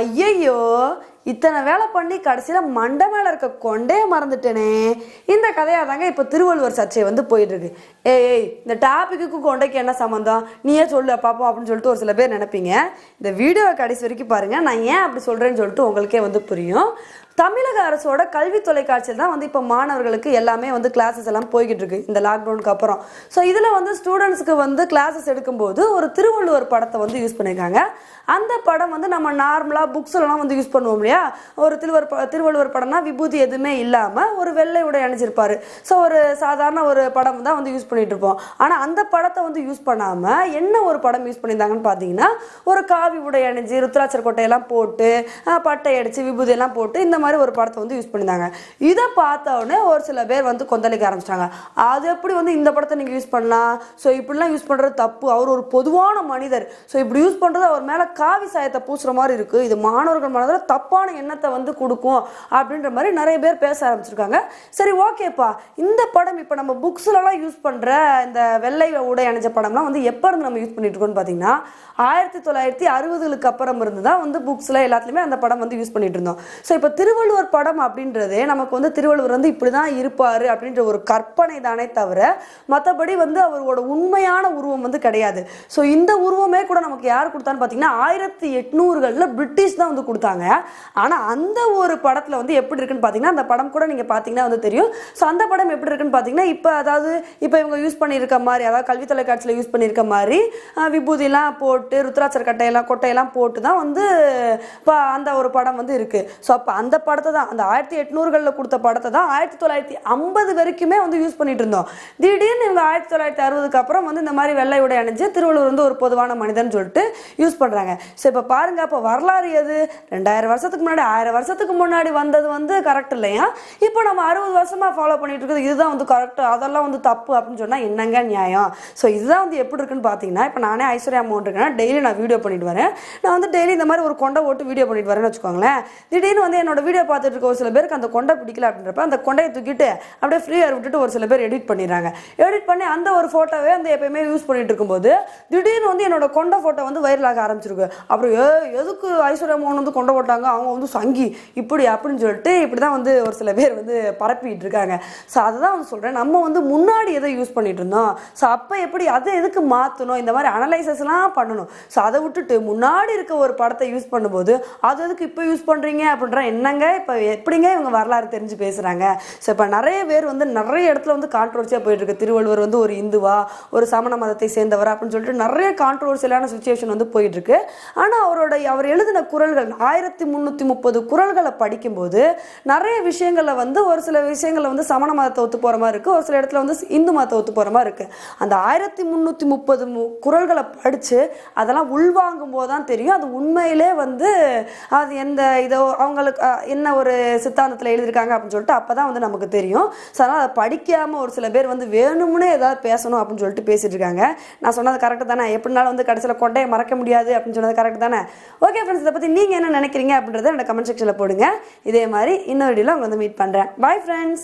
ஐயையோ இத்தனை வேலை பண்ணி கடைசியில் மண்டை மேலே இருக்க கொண்டே மறந்துட்டேனே இந்த கதையாக தாங்க இப்போ திருவள்ளுவர் சர்ச்சை வந்து போயிட்டுருக்கு ஏய் ஏய் இந்த டாப்பிக்கு கொண்டைக்கு என்ன சம்மந்தம் நீயே சொல்லு பாப்போம் அப்படின்னு சொல்லிட்டு ஒரு சில பேர் நினைப்பீங்க இந்த வீடியோவை கடைசி வரைக்கும் பாருங்கள் நான் ஏன் அப்படி சொல்கிறேன்னு சொல்லிட்டு உங்களுக்கே வந்து புரியும் தமிழக அரசோட கல்வி தொலைக்காட்சியில் தான் வந்து இப்போ மாணவர்களுக்கு எல்லாமே வந்து கிளாஸஸ் எல்லாம் போய்கிட்டு இருக்கு இந்த லாக்டவுனுக்கு அப்புறம் ஸோ இதில் வந்து ஸ்டூடெண்ட்ஸ்க்கு வந்து கிளாஸஸ் எடுக்கும்போது ஒரு திருவள்ளுவர் படத்தை வந்து யூஸ் பண்ணியிருக்காங்க அந்த படம் வந்து நம்ம நார்மலாக புக்ஸ்லலாம் வந்து யூஸ் பண்ணுவோம் இல்லையா ஒரு திருவர் திருவள்ளுவர் படம்னா விபூதி எதுவுமே இல்லாமல் ஒரு வெள்ளை உடை அணிஞ்சிருப்பாரு ஸோ ஒரு சாதாரண ஒரு படம் தான் வந்து யூஸ் பண்ணிட்டு இருப்போம் ஆனால் அந்த படத்தை வந்து யூஸ் பண்ணாமல் என்ன ஒரு படம் யூஸ் பண்ணியிருந்தாங்கன்னு பார்த்தீங்கன்னா ஒரு காவி உடை அணிஞ்சு ருத்ராட்சர் கொட்டையெல்லாம் போட்டு பட்டை அடித்து விபூதியெல்லாம் போட்டு இந்த மாதிரி ஒரு படத்தை வந்து யூஸ் பண்ணியிருந்தாங்க இதை பார்த்தோன்னே ஒரு சில பேர் வந்து கொந்தளிக்க ஆரம்பிச்சிட்டாங்க அது எப்படி வந்து இந்த படத்தை நீங்கள் யூஸ் பண்ணலாம் ஸோ இப்படிலாம் யூஸ் பண்ணுறது தப்பு அவர் ஒரு பொதுவான மனிதர் ஸோ இப்படி யூஸ் பண்ணுறது அவர் மேலே காவி சாயத்தை பூசுகிற மாதிரி இருக்குது இது மாணவர்கள் மனதில் தப்பான எண்ணத்தை வந்து கொடுக்கும் அப்படின்ற மாதிரி நிறைய பேர் பேச ஆரம்பிச்சிருக்காங்க சரி ஓகேப்பா இந்த படம் இப்போ நம்ம புக்ஸ்லலாம் யூஸ் பண்ணுற இந்த வெள்ளை உடை அணிஞ்ச படம்லாம் வந்து எப்போ இருந்து நம்ம யூஸ் பண்ணிட்டு இருக்கோம்னு பார்த்தீங்கன்னா ஆயிரத்தி தொள்ளாயிரத்தி அறுபதுகளுக்கு அப்புறம் இருந்து தான் வந்து புக்ஸில் எல்லாத்துலேயுமே அந்த படம் வந்து யூஸ் பண்ணிட்டு இருந்தோம் ஸோ இப்போ திரு திருவள்ளுவர் படம் அப்படின்றது நமக்கு வந்து திருவள்ளுவர் வந்து இப்படி தான் இருப்பார் அப்படின்ற ஒரு கற்பனை தானே தவிர மற்றபடி வந்து அவரோட உண்மையான உருவம் வந்து கிடையாது ஸோ இந்த உருவமே கூட நமக்கு யார் கொடுத்தான்னு பார்த்தீங்கன்னா ஆயிரத்தி எட்நூறுகளில் பிரிட்டிஷ் தான் வந்து கொடுத்தாங்க ஆனால் அந்த ஒரு படத்தில் வந்து எப்படி இருக்குன்னு பார்த்தீங்கன்னா அந்த படம் கூட நீங்கள் பார்த்தீங்கன்னா வந்து தெரியும் ஸோ அந்த படம் எப்படி இருக்குன்னு பார்த்தீங்கன்னா இப்போ அதாவது இப்போ இவங்க யூஸ் பண்ணியிருக்க மாதிரி அதாவது கல்வி தொலைக்காட்சியில் யூஸ் பண்ணியிருக்க மாதிரி விபூதிலாம் போட்டு ருத்ராட்சர் கட்டையெல்லாம் கொட்டையெல்லாம் போட்டு தான் வந்து இப்போ அந்த ஒரு படம் வந்து இருக்குது ஸோ அப்போ அந்த படத்தை தான் அந்த ஆயிரத்தி எட்நூறுகளில் கொடுத்த படத்தை தான் ஆயிரத்தி தொள்ளாயிரத்தி ஐம்பது வரைக்குமே வந்து யூஸ் பண்ணிட்டு இருந்தோம் திடீர்னு இவங்க ஆயிரத்தி தொள்ளாயிரத்தி அறுபதுக்கு அப்புறம் வந்து இந்த மாதிரி வெள்ளை உடை அணிஞ்சு திருவள்ளுவர் வந்து ஒரு பொதுவான மனிதன் சொல்லிட்டு யூஸ் பண்ணுறாங்க ஸோ இப்போ பாருங்க அப்போ வரலாறு எது ரெண்டாயிரம் வருஷத்துக்கு முன்னாடி ஆயிரம் வருஷத்துக்கு முன்னாடி வந்தது வந்து கரெக்ட் இல்லையா இப்போ நம்ம அறுபது வருஷமாக ஃபாலோ பண்ணிட்டு இருக்கிறது இதுதான் வந்து கரெக்ட் அதெல்லாம் வந்து தப்பு அப்படின்னு சொன்னால் என்னங்க நியாயம் ஸோ இதுதான் வந்து எப்படி இருக்குன்னு பார்த்தீங்கன்னா இப்போ நானே ஐஸ்வர்யா அமௌண்ட் இருக்கேன்னா டெய்லி நான் வீடியோ பண்ணிட்டு வரேன் நான் வந்து டெய்லி இந்த மாதிரி ஒரு கொண்டை ஓட்டு வீடியோ பண்ணிட்டு வரேன்னு வச்சுக்கோங்களேன் திடீர்னு வந்து என்னோட வீடியோ பார்த்துட்டு இருக்க ஒரு சில பேருக்கு அந்த கொண்டை பிடிக்கல அப்படின்றப்ப அந்த கொண்டையை தூக்கிட்டு அப்படியே ஃப்ரீயாக விட்டுட்டு ஒரு சில பேர் எடிட் பண்ணிடுறாங்க எடிட் பண்ணி அந்த ஒரு ஃபோட்டோவே அந்த எப்பயுமே யூஸ் பண்ணிட்டு இருக்கும்போது திடீர்னு வந்து என்னோட கொண்ட ஃபோட்டோ வந்து வைரலாக ஆரம்பிச்சிருக்கு அப்புறம் ஏ எதுக்கு ஐஸ்வர்யா மோகன் வந்து கொண்ட போட்டாங்க அவங்க வந்து சங்கி இப்படி அப்படின்னு சொல்லிட்டு இப்படி தான் வந்து ஒரு சில பேர் வந்து பரப்பிட்டு இருக்காங்க ஸோ அதுதான் வந்து சொல்கிறேன் நம்ம வந்து முன்னாடி எதை யூஸ் பண்ணிட்டு இருந்தோம் ஸோ அப்போ எப்படி அதை எதுக்கு மாற்றணும் இந்த மாதிரி அனலைசஸ்லாம் பண்ணணும் ஸோ அதை விட்டுட்டு முன்னாடி இருக்க ஒரு படத்தை யூஸ் பண்ணும்போது அது எதுக்கு இப்போ யூஸ் பண்ணுறீங்க அப்படின்ற என்னங்க பேசுகிறாங்க இப்போ எப்படிங்க இவங்க வரலாறு தெரிஞ்சு பேசுகிறாங்க ஸோ இப்போ நிறைய பேர் வந்து நிறைய இடத்துல வந்து கான்ட்ரவர்சியாக போயிட்டுருக்கு திருவள்ளுவர் வந்து ஒரு இந்துவா ஒரு சமண மதத்தை சேர்ந்தவர் அப்படின்னு சொல்லிட்டு நிறைய கான்ட்ரவர்சியலான சுச்சுவேஷன் வந்து போயிட்டுருக்கு ஆனால் அவருடைய அவர் எழுதின குரல்கள் ஆயிரத்தி முந்நூற்றி முப்பது குரல்களை படிக்கும்போது நிறைய விஷயங்களில் வந்து ஒரு சில விஷயங்களை வந்து சமண மதத்தை ஒத்து போகிற மாதிரி இருக்குது ஒரு சில இடத்துல வந்து இந்து மதத்தை ஒத்து போகிற மாதிரி இருக்குது அந்த ஆயிரத்தி முந்நூற்றி முப்பது குரல்களை படித்து அதெல்லாம் உள்வாங்கும் போது தான் தெரியும் அது உண்மையிலே வந்து அது எந்த இதோ அவங்களுக்கு என்ன ஒரு சித்தாந்தத்தில் எழுதியிருக்காங்க அப்படின்னு சொல்லிட்டு அப்போ தான் வந்து நமக்கு தெரியும் ஸோ அதனால் அதை படிக்காமல் ஒரு சில பேர் வந்து வேணும்னே ஏதாவது பேசணும் அப்படின்னு சொல்லிட்டு பேசிகிட்டு இருக்காங்க நான் சொன்னது கரெக்டு தானே எப்படினாலும் வந்து கடைசியில் கொண்டையை மறக்க முடியாது அப்படின்னு சொன்னது கரெக்ட் தானே ஓகே ஃப்ரெண்ட்ஸ் இதை பற்றி நீங்கள் என்ன நினைக்கிறீங்க அப்படின்றத என்னோட கமெண்ட் செக்ஷனில் போடுங்க இதே மாதிரி இன்னொரு வீடியோவில் உங்களை வந்து மீட் பண்ணுறேன் பாய் ஃப்ரெண்ட்ஸ்